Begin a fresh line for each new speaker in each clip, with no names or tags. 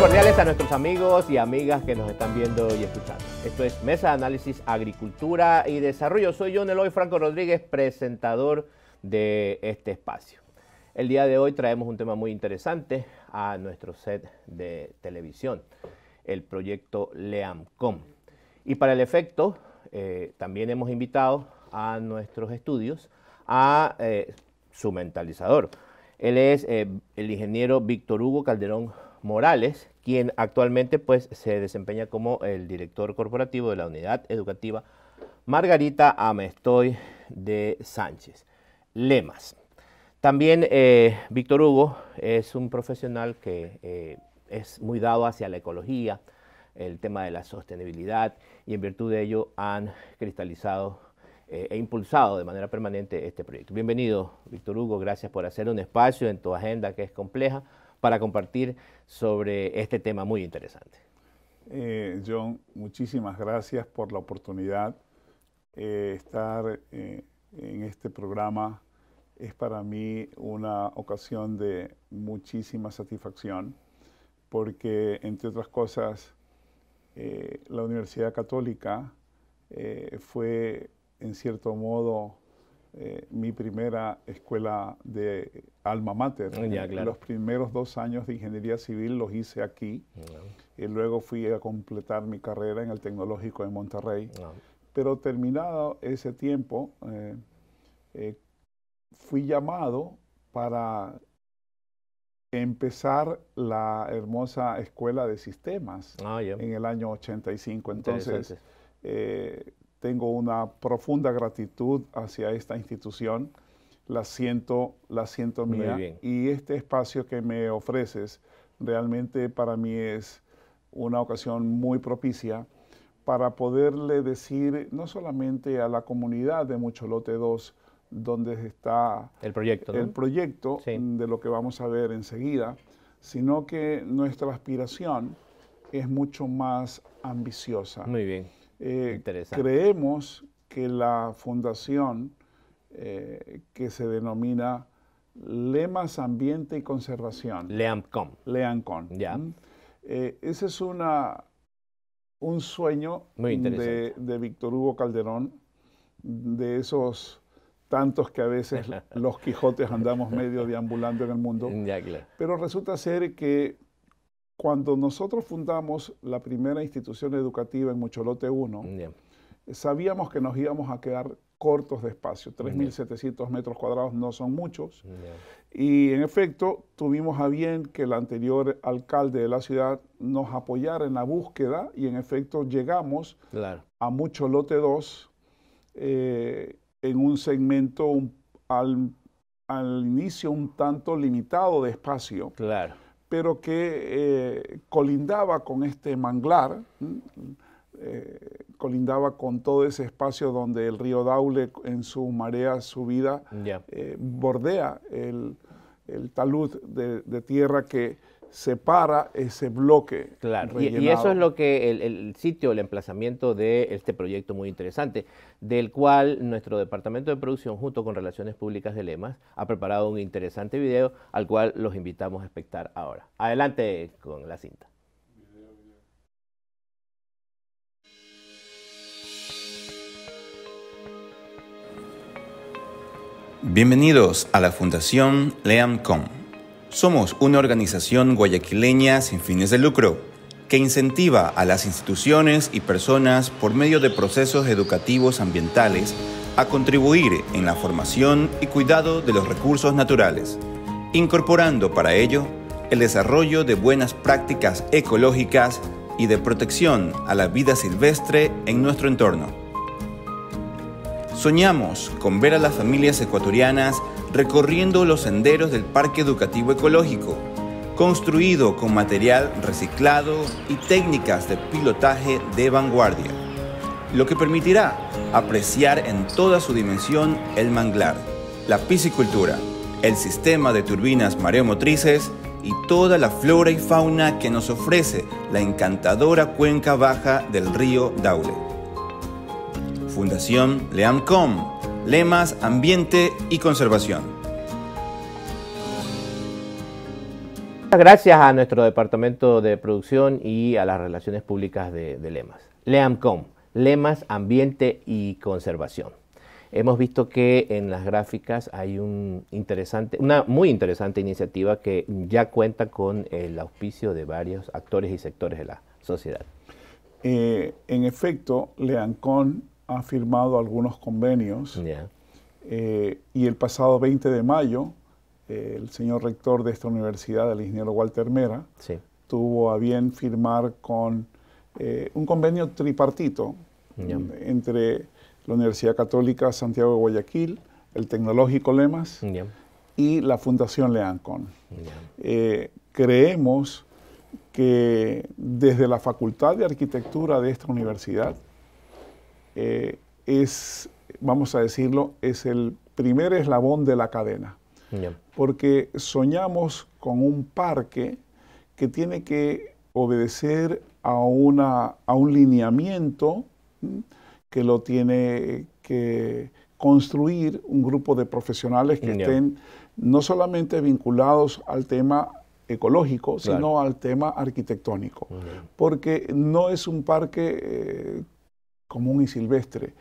cordiales a nuestros amigos y amigas que nos están viendo y escuchando. Esto es Mesa de Análisis Agricultura y Desarrollo. Soy yo, Eloy Franco Rodríguez, presentador de este espacio. El día de hoy traemos un tema muy interesante a nuestro set de televisión, el proyecto LEAMCOM. Y para el efecto, eh, también hemos invitado a nuestros estudios a eh, su mentalizador. Él es eh, el ingeniero Víctor Hugo Calderón Morales, quien actualmente pues, se desempeña como el director corporativo de la unidad educativa Margarita Amestoy de Sánchez. Lemas. También eh, Víctor Hugo es un profesional que eh, es muy dado hacia la ecología, el tema de la sostenibilidad y en virtud de ello han cristalizado eh, e impulsado de manera permanente este proyecto. Bienvenido, Víctor Hugo, gracias por hacer un espacio en tu agenda que es compleja para compartir sobre este tema muy interesante.
Eh, John, muchísimas gracias por la oportunidad. Eh, estar eh, en este programa es para mí una ocasión de muchísima satisfacción porque, entre otras cosas, la Universidad Católica fue, en cierto modo, eh, mi primera escuela de alma mater. Ah, los primeros dos años de ingeniería civil los hice aquí ah. y luego fui a completar mi carrera en el Tecnológico de Monterrey. Ah. Pero terminado ese tiempo, eh, eh, fui llamado para empezar la hermosa escuela de sistemas en el año 85. Entonces, tengo una profunda gratitud hacia esta institución, la siento, la siento mía. Y este espacio que me ofreces realmente para mí es una ocasión muy propicia para poderle decir no solamente a la comunidad de Mucholote 2, donde está
el proyecto, el
proyecto de lo que vamos a ver enseguida, sino que nuestra aspiración es mucho más ambiciosa. Muy bien. Eh, creemos que la fundación eh, que se denomina Lemas Ambiente y Conservación.
LEAMCOM.
Mm. Eh, ese es una, un sueño de, de Víctor Hugo Calderón, de esos tantos que a veces los Quijotes andamos medio deambulando en el mundo. Pero resulta ser que cuando nosotros fundamos la primera institución educativa en Mucholote 1, sabíamos que nos íbamos a quedar cortos de espacio. 3.700 metros cuadrados no son muchos. Y en efecto, tuvimos a bien que el anterior alcalde de la ciudad nos apoyara en la búsqueda y en efecto llegamos a Mucholote 2 eh, en un segmento al, al, inicio un tanto limitado de espacio. Claro pero que eh, colindaba con este manglar, eh, colindaba con todo ese espacio donde el río Daule en su marea subida eh, bordea el, talud de, tierra que separa ese bloque. Claro, y, eso es
lo que el, el, sitio, el emplazamiento de este proyecto muy interesante, del cual nuestro departamento de producción, junto con Relaciones Públicas de Lemas, ha preparado un interesante video al cual los invitamos a espectar ahora. Adelante con la cinta.
Bienvenidos a la Fundación LEAMCOM somos una organización guayaquileña sin fines de lucro que incentiva a las instituciones y personas por medio de procesos educativos ambientales a contribuir en la formación y cuidado de los recursos naturales, incorporando para ello el desarrollo de buenas prácticas ecológicas y de protección a la vida silvestre en nuestro entorno. Soñamos con ver a las familias ecuatorianas recorriendo los senderos del Parque Educativo Ecológico, construido con material reciclado y técnicas de pilotaje de vanguardia, lo que permitirá apreciar en toda su dimensión el manglar, la piscicultura, el sistema de turbinas mareomotrices y toda la flora y fauna que nos ofrece la encantadora cuenca baja del río Daule. Fundación LEAMCOM, Lemas, Ambiente y Conservación.
gracias a nuestro Departamento de Producción y a las Relaciones Públicas de, Lemas. LEAMCOM, Lemas, Ambiente y Conservación. Hemos visto que en las gráficas hay un interesante, una muy interesante iniciativa que ya cuenta con el auspicio de varios actores y sectores de la sociedad. Eh, en efecto,
Leam.com ha firmado algunos convenios eh, y el pasado 20 de mayo eh, el señor rector de esta universidad, el ingeniero Walter Mera, tuvo a bien firmar con eh, un convenio tripartito entre la Universidad Católica Santiago de Guayaquil, el Tecnológico Lemas y la Fundación Leancon. creemos que desde la Facultad de Arquitectura de esta universidad eh, es, vamos a decirlo, es el primer eslabón de la cadena. Porque soñamos con un parque que tiene que obedecer a, una, a un lineamiento que lo tiene que construir un grupo de profesionales que estén no solamente vinculados al tema ecológico, sino al tema arquitectónico. Porque no es un parque eh, común y silvestre.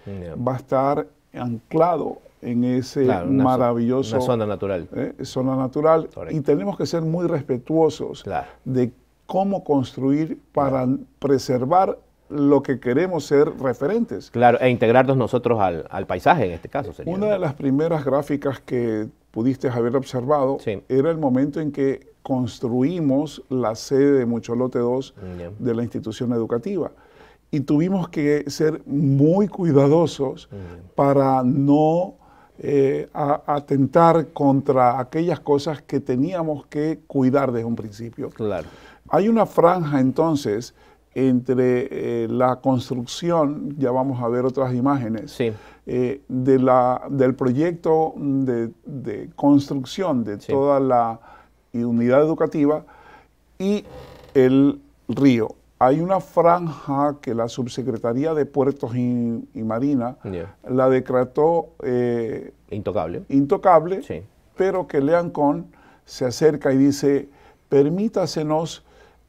Va a estar anclado en ese maravilloso... Una zona
natural. Eh,
zona natural. Y tenemos que ser muy respetuosos de cómo construir para preservar lo que queremos ser
referentes. Claro, e integrarnos nosotros al, paisaje en este caso. una
de las primeras gráficas que pudiste haber observado era el momento en que construimos la sede de Mucholote 2 de la institución educativa y tuvimos que ser muy cuidadosos para no eh, atentar contra aquellas cosas que teníamos que cuidar desde un principio. Claro. Hay una franja entonces entre eh, la construcción, ya vamos a ver otras imágenes, eh, de la, del proyecto de, construcción de toda la unidad educativa y el río hay una franja que la Subsecretaría de Puertos y, Marina la decretó... Eh, intocable. Intocable, pero que Leancón se acerca y dice, permítasenos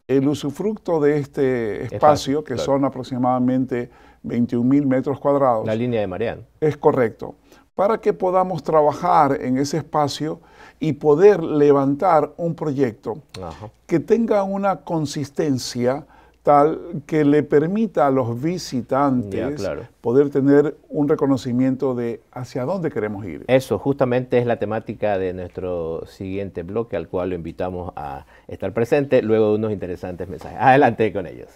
el usufructo de este espacio, que son aproximadamente 21 mil metros cuadrados. La línea de Mariano, Es correcto. Para que podamos trabajar en ese espacio y poder levantar un proyecto que tenga una consistencia tal que le permita a los visitantes poder tener un reconocimiento de hacia dónde queremos ir.
Eso justamente es la temática de nuestro siguiente bloque al cual lo invitamos a estar presente luego de unos interesantes mensajes. Adelante con ellos.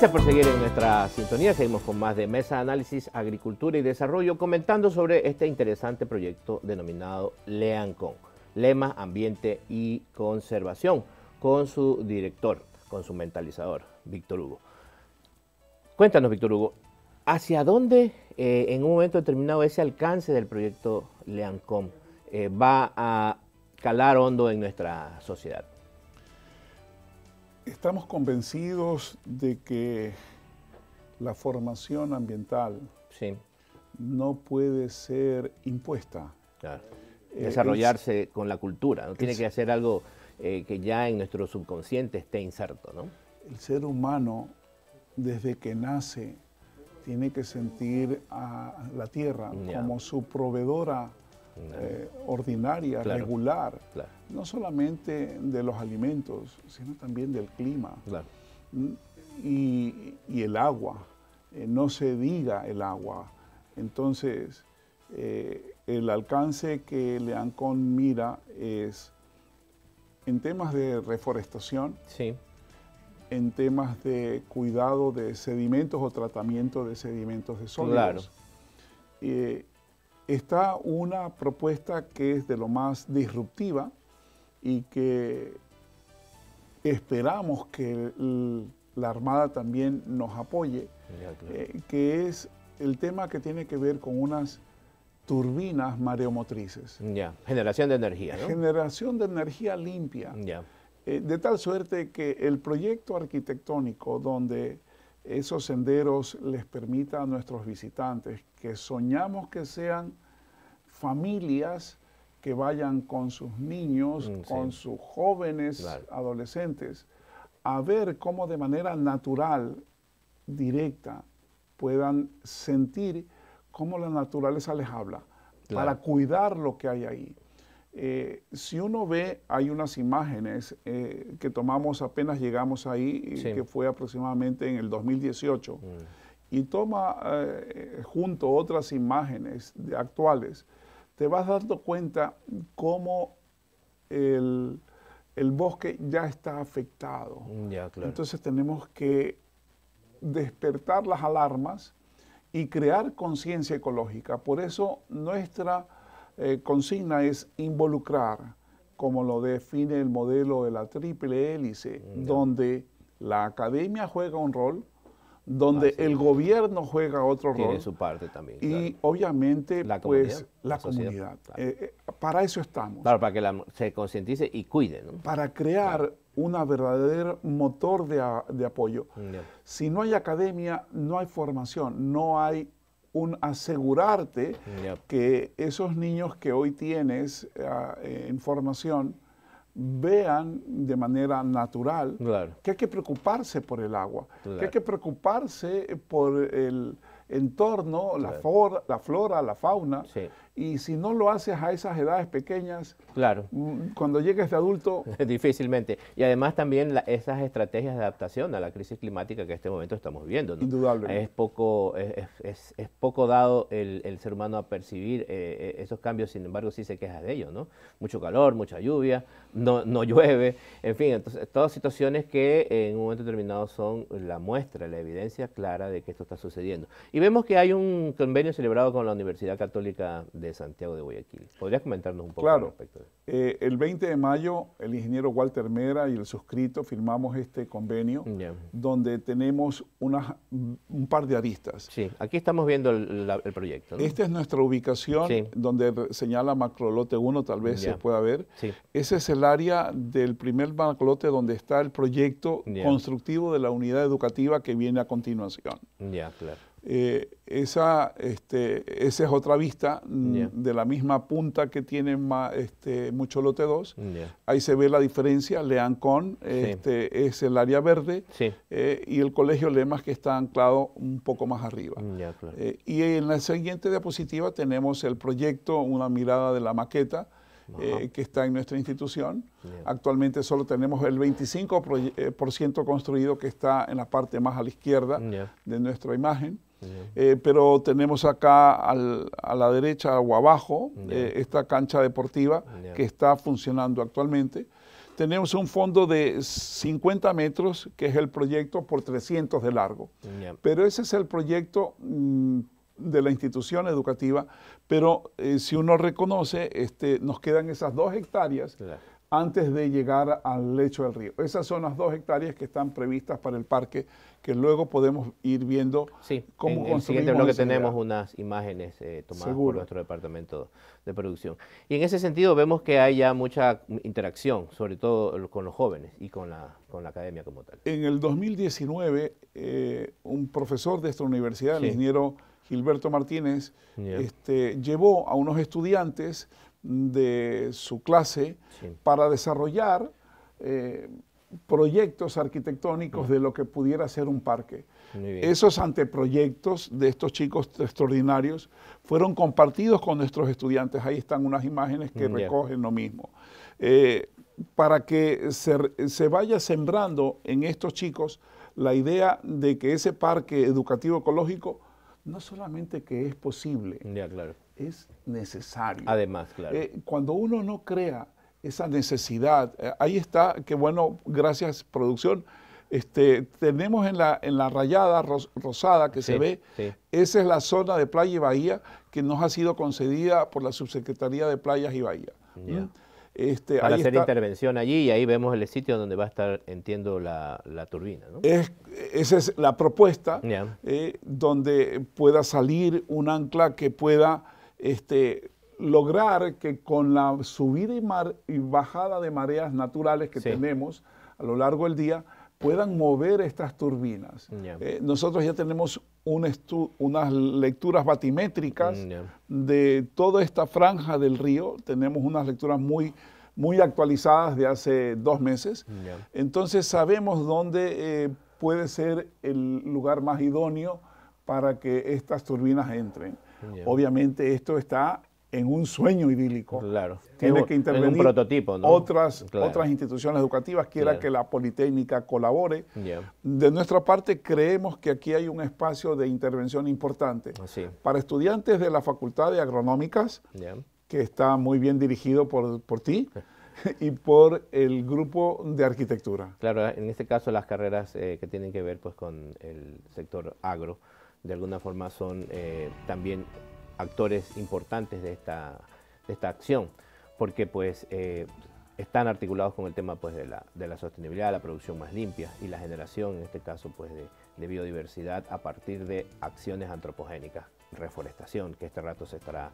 Gracias por seguir en nuestra sintonía. Seguimos con más de Mesa Análisis Agricultura y Desarrollo comentando sobre este interesante proyecto denominado Leancom, Lema, Ambiente y Conservación, con su director, con su mentalizador, Víctor Hugo. Cuéntanos, Víctor Hugo, ¿hacia dónde eh, en un momento determinado ese alcance del proyecto Leancom eh, va a calar hondo en nuestra sociedad?
Estamos convencidos de que la formación ambiental no puede ser impuesta.
Eh, Desarrollarse con la cultura, ¿no? tiene que hacer algo eh, que ya en nuestro subconsciente esté inserto.
El ser humano, desde que nace, tiene que sentir a la tierra como su proveedora eh, ordinaria, regular, no solamente de los alimentos, sino también del clima mm, y, el agua. Eh, no se diga el agua. Entonces, eh, el alcance que Leancón mira es en temas de reforestación, en temas de cuidado de sedimentos o tratamiento de sedimentos de sólidos está una propuesta que es de lo más disruptiva y que esperamos que la Armada también nos apoye, eh, que es el tema que tiene que ver con unas turbinas mareomotrices.
Ya, generación de energía,
Generación de energía limpia. Ya. Eh, de tal suerte que el proyecto arquitectónico donde esos senderos les permita a nuestros visitantes, que soñamos que sean familias que vayan con sus niños, mm, con sus jóvenes, adolescentes, a ver cómo de manera natural, directa, puedan sentir cómo la naturaleza les habla, para cuidar lo que hay ahí. Eh, si uno ve, hay unas imágenes eh, que tomamos apenas llegamos ahí, eh, que fue aproximadamente en el 2018, mm. y toma junto otras imágenes actuales, te vas dando cuenta cómo el, bosque ya está afectado. Mm, Entonces tenemos que despertar las alarmas y crear conciencia ecológica. Por eso nuestra eh, consigna es involucrar, como lo define el modelo de la triple hélice, donde la academia juega un rol, donde ah, el gobierno juega otro Tiene rol. su
parte también.
Y obviamente,
la pues, comunidad, la, comunidad.
Eh, eh, para eso estamos.
para que se concientice y cuide,
Para crear un verdadero motor de, apoyo. Si no hay academia, no hay formación, no hay un asegurarte que esos niños que hoy tienes ah, en eh, formación vean de manera natural que hay que preocuparse por el agua, que hay que preocuparse por el, entorno, la, la flora, la fauna. Y si no lo haces a esas edades pequeñas,
claro. Mm, cuando llegues de adulto... Difícilmente. Y además también esas estrategias de adaptación a la crisis climática que en este momento estamos viviendo. Es poco, es, poco dado el, ser humano a percibir eh, eh, esos cambios, sin embargo sí se queja de ellos, ¿no? Mucho calor, mucha lluvia, no, no llueve, en fin, entonces todas situaciones que en un momento determinado son la muestra, la evidencia clara de que esto está sucediendo. Y vemos que hay un convenio celebrado con la Universidad Católica de Santiago de Guayaquil. ¿Podrías comentarnos un poco claro. al respecto?
Eh, el 20 de mayo, el ingeniero Walter Mera y el suscrito firmamos este convenio donde tenemos
un
par de aristas.
Sí, aquí estamos viendo el, proyecto. Esta es
nuestra ubicación donde señala Macrolote 1, tal vez se pueda ver. Sí. Ese es el área del primer Macrolote donde está el proyecto constructivo de la unidad educativa que viene a continuación.
Ya, claro.
Eh, esa, este, esa es otra vista mm, de la misma punta que tiene este, Mucholote 2. Ahí se ve la diferencia. Leancón este, es el área verde eh, y el colegio Lemas que está anclado un poco más arriba. Mm, eh, y en la siguiente diapositiva tenemos el proyecto, una mirada de la maqueta. que está en nuestra institución. Actualmente solo tenemos el 25% construido que está en la parte más a la izquierda de nuestra imagen. Eh, pero tenemos acá a la derecha o abajo eh, esta cancha deportiva que está funcionando actualmente. Tenemos un fondo de 50 metros, que es el proyecto por 300 de largo. Pero ese es el proyecto mm, de la institución educativa, pero eh, si uno reconoce, este, nos quedan esas dos hectáreas antes de llegar al lecho del río. Esas son las dos hectáreas que están previstas para el parque, que luego podemos ir viendo sí,
cómo en, el siguiente tenemos unas imágenes eh, tomadas por nuestro departamento de producción. Y en ese sentido vemos que hay ya mucha interacción, sobre todo con los jóvenes y con la, academia como tal.
En el 2019, eh, un profesor de esta universidad, el ingeniero Gilberto Martínez, este, llevó a unos estudiantes de su clase para desarrollar eh, proyectos arquitectónicos de lo que pudiera ser un parque. Esos anteproyectos de estos chicos extraordinarios fueron compartidos con nuestros estudiantes. Ahí están unas imágenes que mm, recogen lo mismo. Eh, para que se, vaya sembrando en estos chicos la idea de que ese parque educativo ecológico no solamente que es posible, es necesario. Además, claro. Eh, cuando uno no crea esa necesidad, eh, ahí está, que bueno, gracias producción, este, tenemos en la, en la rayada rosada que se ve, esa es la zona de playa y bahía que nos ha sido concedida por la Subsecretaría de Playas y Bahía. ¿Mm? Este, Para hacer
intervención allí y ahí vemos el sitio donde va a estar, entiendo, la, turbina. Es,
esa es la propuesta, eh, donde pueda salir un ancla que pueda este, lograr que con la subida y, bajada de mareas naturales que tenemos a lo largo del día, puedan mover estas turbinas. Eh, nosotros ya tenemos unas lecturas batimétricas mm, de toda esta franja del río, tenemos unas lecturas muy, muy actualizadas de hace dos meses, mm, entonces sabemos dónde eh, puede ser el lugar más idóneo para que estas turbinas entren. Obviamente esto está en un sueño idílico. Claro. Tiene que intervenir otras, instituciones educativas, quiera que la Politécnica colabore. De nuestra parte, creemos que aquí hay un espacio de intervención importante. Ah, para estudiantes de la Facultad de Agronómicas, que está muy bien dirigido por, ti, y por el grupo de arquitectura.
Claro, en este caso las carreras eh, que tienen que ver pues, con el sector agro de alguna forma son eh, también actores importantes de esta, esta acción, porque pues eh, están articulados con el tema pues, de, la, sostenibilidad, la producción más limpia y la generación, en este caso, pues, de, biodiversidad a partir de acciones antropogénicas, reforestación, que este rato se estará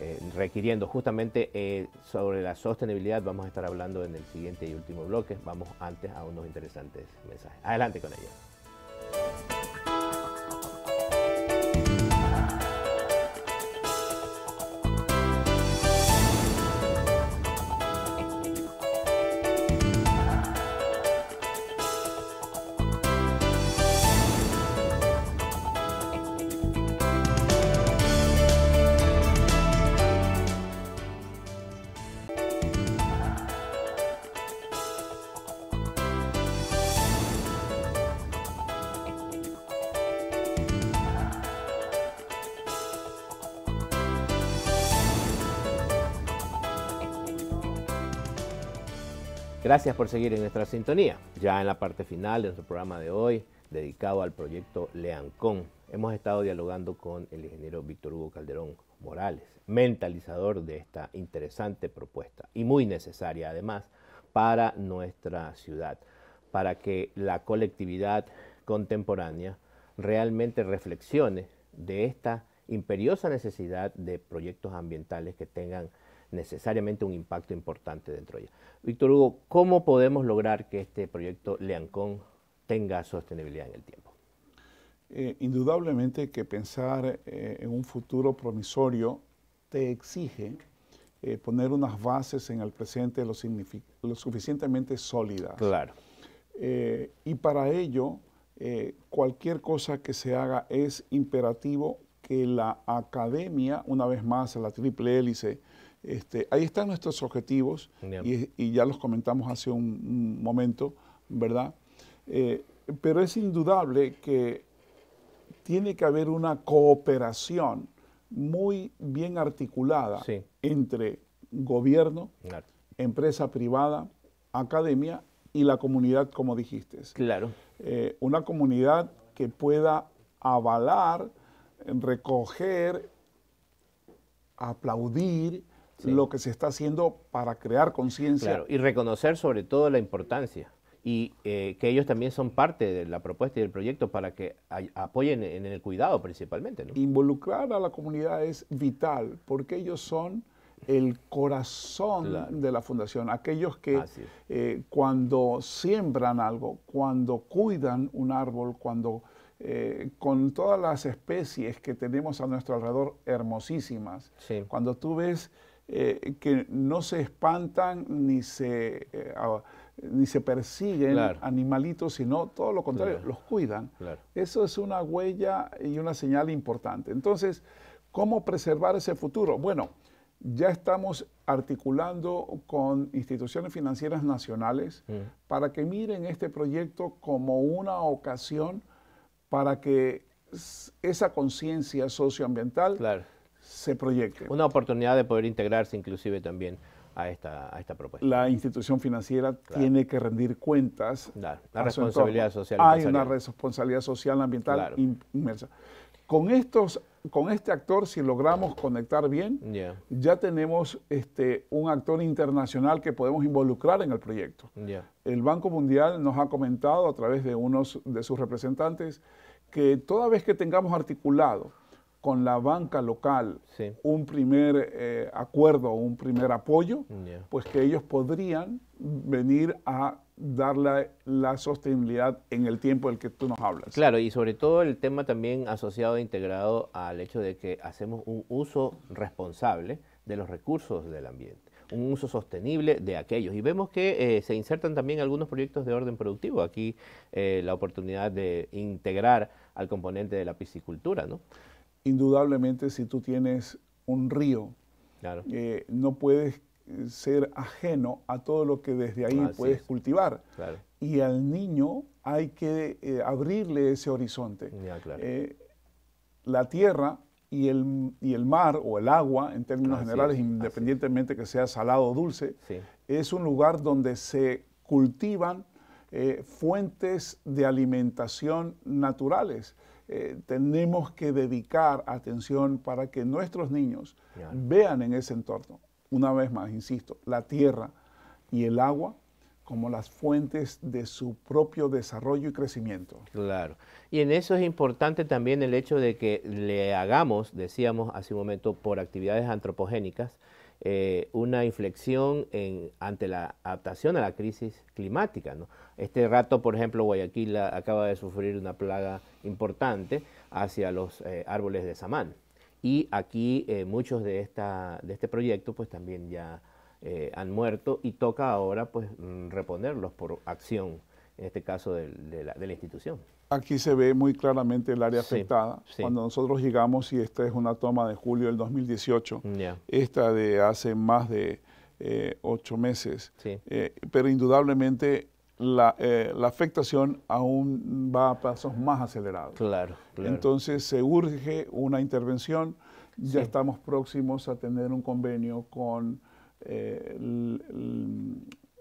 eh, requiriendo. Justamente sobre la sostenibilidad vamos a estar hablando en el siguiente y último bloque. Vamos antes a unos interesantes mensajes. Adelante con ellos. Gracias por seguir en nuestra sintonía. Ya en la parte final de nuestro programa de hoy, dedicado al proyecto Leancón, hemos estado dialogando con el ingeniero Víctor Hugo Calderón Morales, mentalizador de esta interesante propuesta y muy necesaria además para nuestra ciudad, para que la colectividad contemporánea realmente reflexione de esta imperiosa necesidad de proyectos ambientales que tengan necesariamente un impacto importante dentro de ella. Víctor Hugo, ¿cómo podemos lograr que este proyecto Leancón tenga sostenibilidad en el tiempo?
Eh, indudablemente que pensar eh, en un futuro promisorio te exige eh, poner unas bases en el presente lo, lo suficientemente sólidas. Claro. y para ello, cualquier cosa que se haga es imperativo que la academia, una vez más, la triple hélice, este, ahí están nuestros objetivos y, ya los comentamos hace un, momento, ¿verdad? Eh, pero es indudable que tiene que haber una cooperación muy bien articulada entre gobierno, empresa privada, academia y la comunidad, como dijiste. Claro. Eh, una comunidad que pueda avalar, recoger, aplaudir lo que se está haciendo para crear conciencia.
y reconocer sobre todo la importancia y eh, que ellos también son parte de la propuesta y del proyecto para que apoyen en el cuidado principalmente.
Involucrar a la comunidad es vital porque ellos son el corazón de la fundación, aquellos que eh, cuando siembran algo, cuando cuidan un árbol, cuando eh, con todas las especies que tenemos a nuestro alrededor hermosísimas, cuando tú ves eh, que no se espantan ni se, eh, ah, ni se persiguen animalitos, sino todo lo contrario, los cuidan. Eso es una huella y una señal importante. Entonces, ¿cómo preservar ese futuro? Bueno, ya estamos articulando con instituciones financieras nacionales mm. para que miren este proyecto como una ocasión para que esa conciencia socioambiental
se proyecte. Una oportunidad de poder integrarse inclusive también a esta, a esta propuesta. La institución
financiera tiene que rendir cuentas. La responsabilidad social. Hay una responsabilidad social ambiental inmersa. Con, estos, con este actor, si logramos conectar bien, ya tenemos este, un actor internacional que podemos involucrar en el proyecto. El Banco Mundial nos ha comentado a través de unos de sus representantes que toda vez que tengamos articulado con la banca local un primer eh, acuerdo, un primer apoyo, pues que ellos podrían venir a darle la sostenibilidad en el tiempo del que tú nos hablas.
Claro, y sobre todo el tema también asociado e integrado al hecho de que hacemos un uso responsable de los recursos del ambiente un uso sostenible de aquellos. Y vemos que eh, se insertan también algunos proyectos de orden productivo. Aquí eh, la oportunidad de integrar al componente de la piscicultura, ¿no?
indudablemente si tú tienes un río, eh, no puedes eh, ser ajeno a todo lo que desde ahí puedes cultivar. Y al niño hay que eh, abrirle ese horizonte. la tierra y el, y el, mar o el agua, en términos generales, independientemente que sea salado o dulce, es un lugar donde se cultivan fuentes de alimentación naturales. Eh, tenemos que dedicar atención para que nuestros niños vean en ese entorno, una vez más, insisto, la tierra y el agua como las fuentes de su propio desarrollo y crecimiento.
Claro. Y en eso es importante también el hecho de que le hagamos, decíamos hace un momento, por actividades antropogénicas, eh, una inflexión ante la adaptación a la crisis climática. Este rato, por ejemplo, Guayaquil acaba de sufrir una plaga importante hacia los eh, árboles de samán. Y aquí eh, muchos de, esta, de este proyecto pues también ya han muerto y toca ahora pues mm, reponerlos por acción, en este caso de la institución.
Aquí se ve muy claramente el área afectada. Cuando nosotros llegamos, y esta es una toma de julio del 2018, esta de hace más de eh, ocho meses, eh, pero indudablemente eh, la, afectación aún va a pasos más acelerados. Claro, Entonces se urge una intervención. Ya estamos próximos a tener un convenio con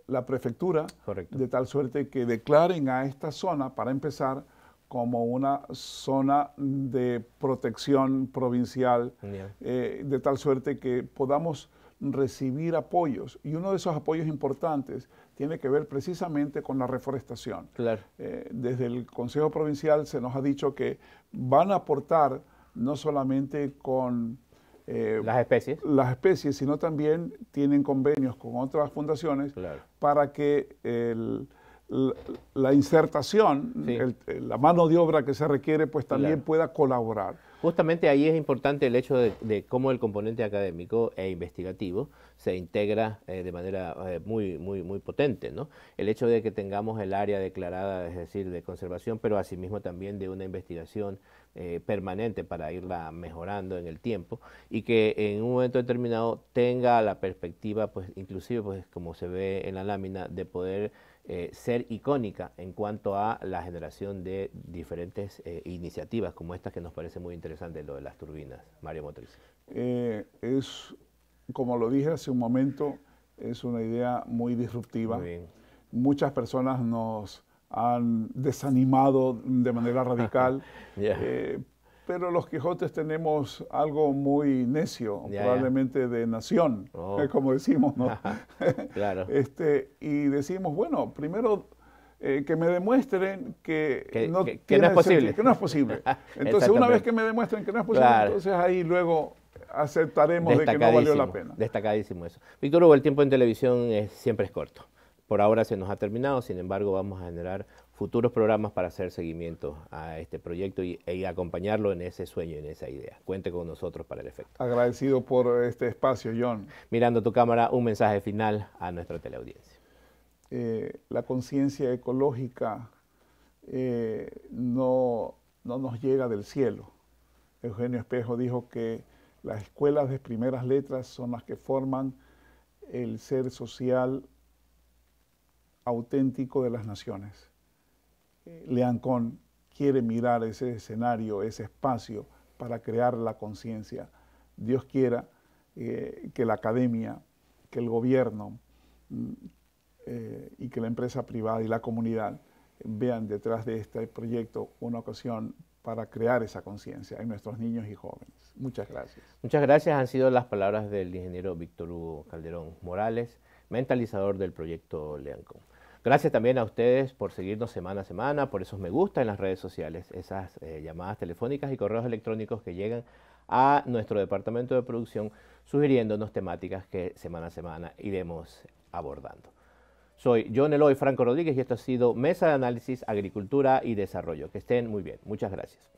la prefectura, de tal suerte que declaren a esta zona, para empezar, como una zona de protección provincial, eh, de tal suerte que podamos recibir apoyos. Y uno de esos apoyos importantes tiene que ver precisamente con la reforestación. Eh, desde el Consejo Provincial se nos ha dicho que van a aportar no solamente con... Eh, las especies. sino también tienen convenios con otras fundaciones para que el la, insertación, la mano de obra que se requiere, pues también
pueda colaborar. Justamente ahí es importante el hecho de, cómo el componente académico e investigativo se integra eh, de manera eh, muy, muy, muy potente. ¿no? El hecho de que tengamos el área declarada, es decir, de conservación, pero asimismo también de una investigación eh, permanente para irla mejorando en el tiempo y que en un momento determinado tenga la perspectiva, pues inclusive pues, como se ve en la lámina, de poder eh, ser icónica en cuanto a la generación de diferentes eh, iniciativas como estas que nos parece muy interesante, lo de las turbinas. Mario Motriz.
Eh, es, como lo dije hace un momento, es una idea muy disruptiva. Muchas personas nos han desanimado de manera radical, Pero los Quijotes tenemos algo muy necio, probablemente de nación, oh. como decimos, ¿no? claro. este, y decimos, bueno, primero que me demuestren que, no es posible. que no
es posible. Entonces, una vez
que me demuestren que no es posible, entonces ahí luego aceptaremos de que no valió la pena.
Destacadísimo eso. Víctor Hugo, el tiempo en televisión siempre es corto. Por ahora se nos ha terminado, sin embargo, vamos a generar futuros programas para hacer seguimiento a este proyecto y, acompañarlo en ese sueño, en esa idea. Cuente con nosotros para el efecto. Agradecido por este espacio, John. Mirando tu cámara, un mensaje final a nuestra teleaudiencia.
Eh, la conciencia ecológica eh, no, no nos llega del cielo. Eugenio Espejo dijo que las escuelas de primeras letras son las que forman el ser social auténtico de las naciones. Leancón quiere mirar ese escenario, ese espacio para crear la conciencia. Dios quiera eh, que la academia, que el gobierno mm, eh, y que la empresa privada y la comunidad vean detrás de este proyecto una ocasión para crear esa conciencia en nuestros niños y jóvenes. Muchas gracias.
Muchas gracias. Han sido las palabras del ingeniero Víctor Hugo Calderón Morales, mentalizador del proyecto Leancón. Gracias también a ustedes por seguirnos semana a semana, por esos me gusta en las redes sociales, esas eh, llamadas telefónicas y correos electrónicos que llegan a nuestro departamento de producción sugiriéndonos temáticas que semana a semana iremos abordando. Soy John Eloy Franco Rodríguez y esto ha sido Mesa de Análisis, Agricultura y Desarrollo. Que estén muy bien. Muchas gracias.